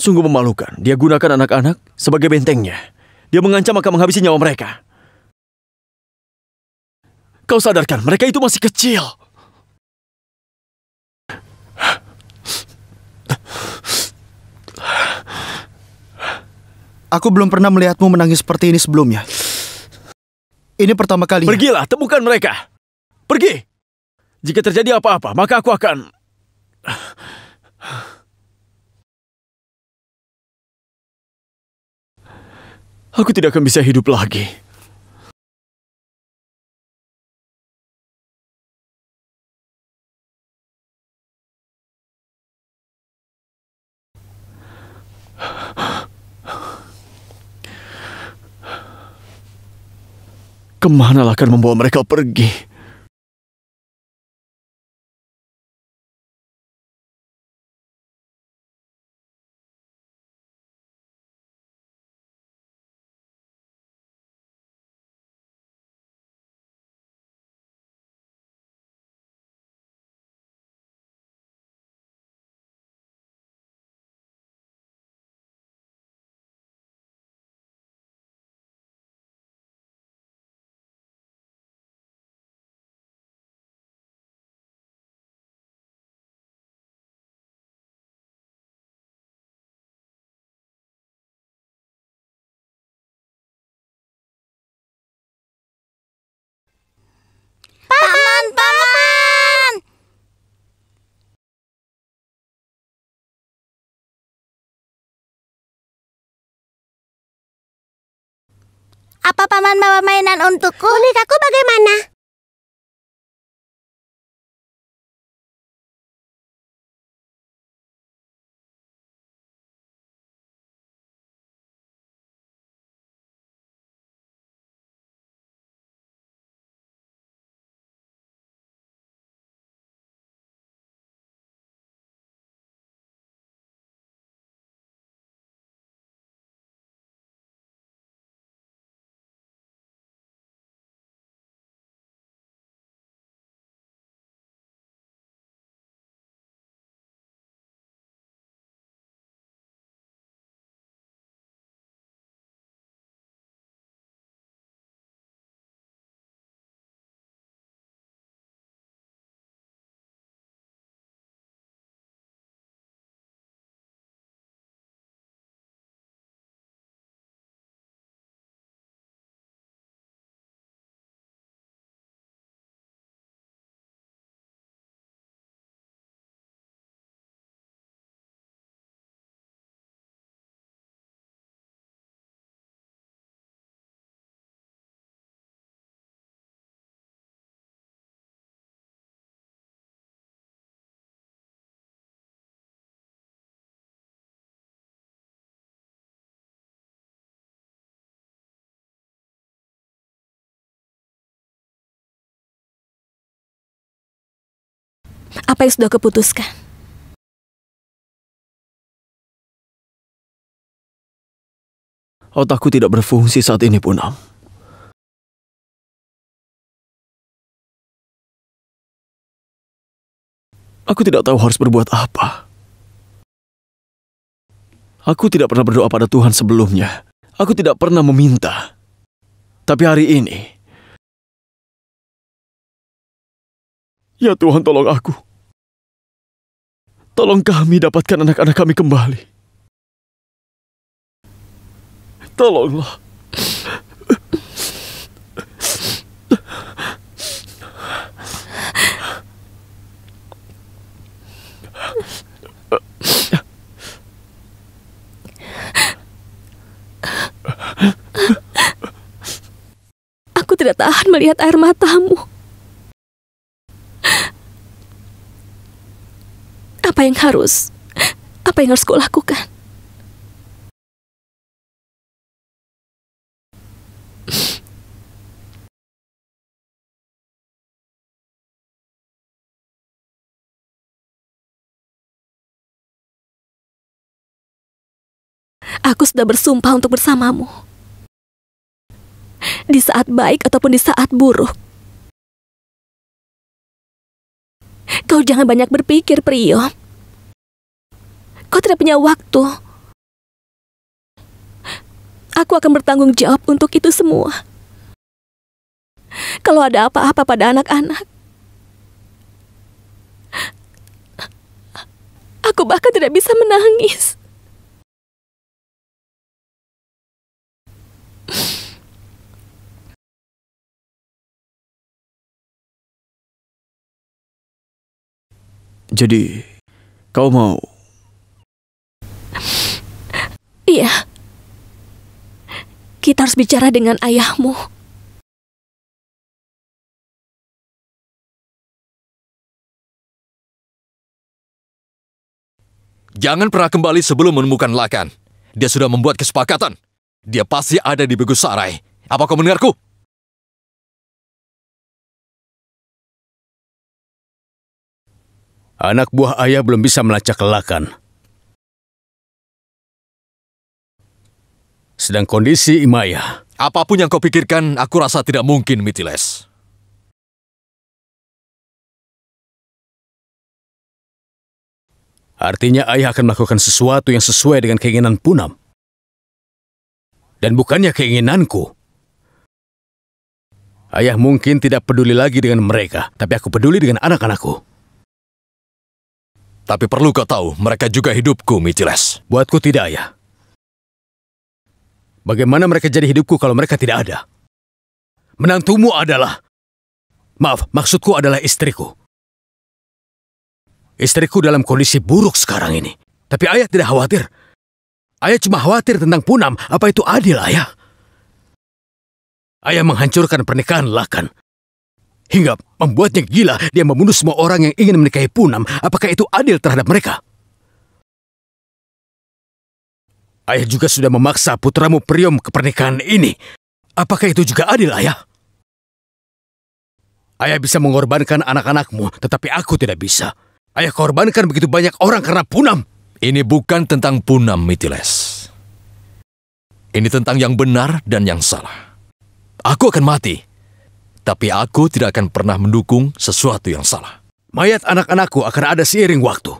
Sungguh memalukan. Dia gunakan anak-anak sebagai bentengnya. Dia mengancam akan menghabisi nyawa mereka. Kau sadarkan, mereka itu masih kecil. Aku belum pernah melihatmu menangis seperti ini sebelumnya. Ini pertama kali. Pergilah, temukan mereka. Pergi. Jika terjadi apa-apa, maka aku akan... Aku tidak akan bisa hidup lagi. Kemana akan membawa mereka pergi? Apa paman bawa mainan untukku? aku bagaimana? apa yang sudah keputuskan. Otakku tidak berfungsi saat ini, Punam. Aku tidak tahu harus berbuat apa. Aku tidak pernah berdoa pada Tuhan sebelumnya. Aku tidak pernah meminta. Tapi hari ini, ya Tuhan, tolong aku. Tolong kami dapatkan anak-anak kami kembali. Tolonglah. Aku tidak tahan melihat air matamu. yang harus? Apa yang harus lakukan? Aku sudah bersumpah untuk bersamamu. Di saat baik ataupun di saat buruk. Kau jangan banyak berpikir, Priyo. Kau tidak punya waktu. Aku akan bertanggung jawab untuk itu semua. Kalau ada apa-apa pada anak-anak, aku bahkan tidak bisa menangis. Jadi, kau mau Iya. Kita harus bicara dengan ayahmu. Jangan pernah kembali sebelum menemukan Lakan. Dia sudah membuat kesepakatan. Dia pasti ada di Begus Sarai. Apa kau mendengarku? Anak buah ayah belum bisa melacak Lakan. sedang kondisi Imaya. Apapun yang kau pikirkan, aku rasa tidak mungkin, Mitiles. Artinya ayah akan melakukan sesuatu yang sesuai dengan keinginan Punam. Dan bukannya keinginanku. Ayah mungkin tidak peduli lagi dengan mereka, tapi aku peduli dengan anak-anakku. Tapi perlu kau tahu, mereka juga hidupku, mitiles Buatku tidak, ayah. Bagaimana mereka jadi hidupku kalau mereka tidak ada? Menantumu adalah... Maaf, maksudku adalah istriku. Istriku dalam kondisi buruk sekarang ini. Tapi ayah tidak khawatir. Ayah cuma khawatir tentang Punam. Apa itu adil, ayah? Ayah menghancurkan pernikahan Lakan. Hingga membuatnya gila, dia membunuh semua orang yang ingin menikahi Punam. Apakah itu adil terhadap mereka? Ayah juga sudah memaksa putramu Priom ke pernikahan ini. Apakah itu juga adil, ayah? Ayah bisa mengorbankan anak-anakmu, tetapi aku tidak bisa. Ayah korbankan begitu banyak orang karena punam. Ini bukan tentang punam, Mitiles. Ini tentang yang benar dan yang salah. Aku akan mati, tapi aku tidak akan pernah mendukung sesuatu yang salah. Mayat anak-anakku akan ada seiring waktu.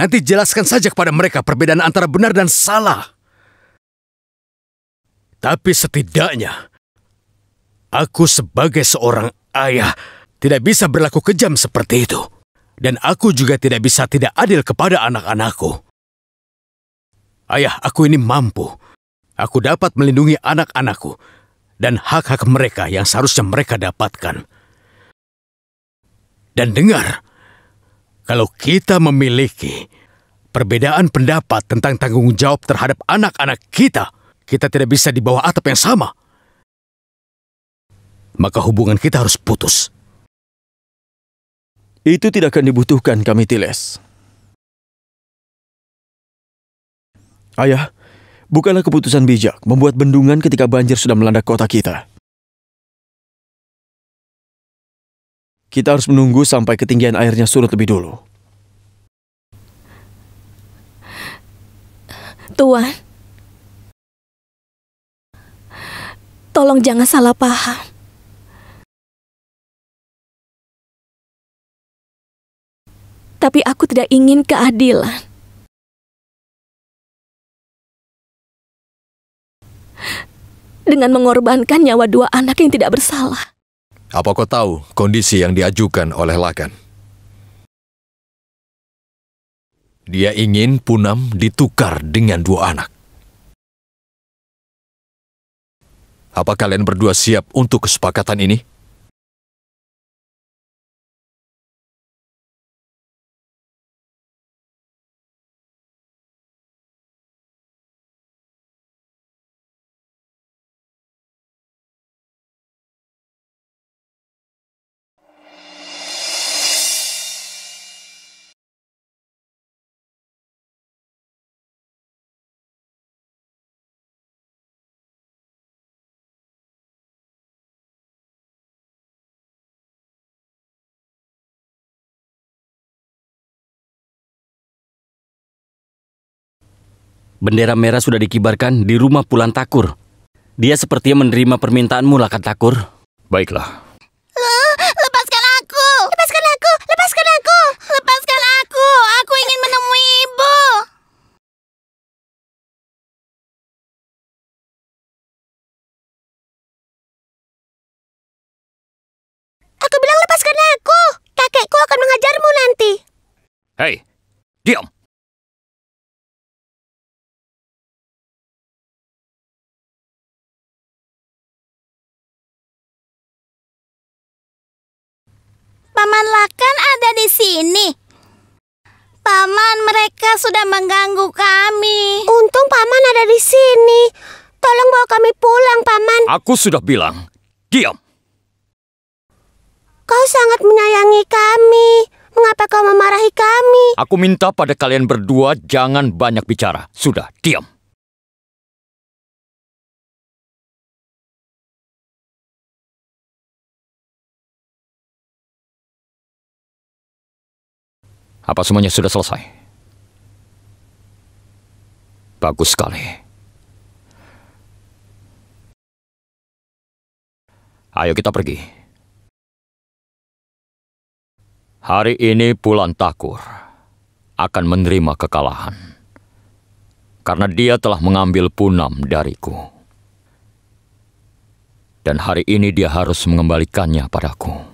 Nanti jelaskan saja kepada mereka perbedaan antara benar dan salah. Tapi setidaknya, aku sebagai seorang ayah tidak bisa berlaku kejam seperti itu. Dan aku juga tidak bisa tidak adil kepada anak-anakku. Ayah, aku ini mampu. Aku dapat melindungi anak-anakku dan hak-hak mereka yang seharusnya mereka dapatkan. Dan dengar, kalau kita memiliki perbedaan pendapat tentang tanggung jawab terhadap anak-anak kita, kita tidak bisa di bawah atap yang sama. Maka hubungan kita harus putus. Itu tidak akan dibutuhkan kami Tiles. Ayah, bukanlah keputusan bijak membuat bendungan ketika banjir sudah melanda kota kita. Kita harus menunggu sampai ketinggian airnya surut lebih dulu. Tuan, tolong jangan salah paham. Tapi aku tidak ingin keadilan. Dengan mengorbankan nyawa dua anak yang tidak bersalah. Apa kau tahu kondisi yang diajukan oleh Lakan? Dia ingin Punam ditukar dengan dua anak. Apa kalian berdua siap untuk kesepakatan ini? Bendera merah sudah dikibarkan di rumah Pulan Takur. Dia sepertinya menerima permintaanmu, Lakan Takur. Baiklah. Eh, lepaskan aku! Lepaskan aku! Lepaskan aku! Lepaskan aku! Aku ingin menemui ibu! Aku bilang lepaskan aku! Kakekku akan mengajarmu nanti. Hei, diam! Paman Lakan ada di sini. Paman, mereka sudah mengganggu kami. Untung Paman ada di sini. Tolong bawa kami pulang, Paman. Aku sudah bilang, diam. Kau sangat menyayangi kami. Mengapa kau memarahi kami? Aku minta pada kalian berdua jangan banyak bicara. Sudah, diam. Apa semuanya sudah selesai? Bagus sekali. Ayo kita pergi. Hari ini Bulan Takur akan menerima kekalahan. Karena dia telah mengambil punam dariku. Dan hari ini dia harus mengembalikannya padaku.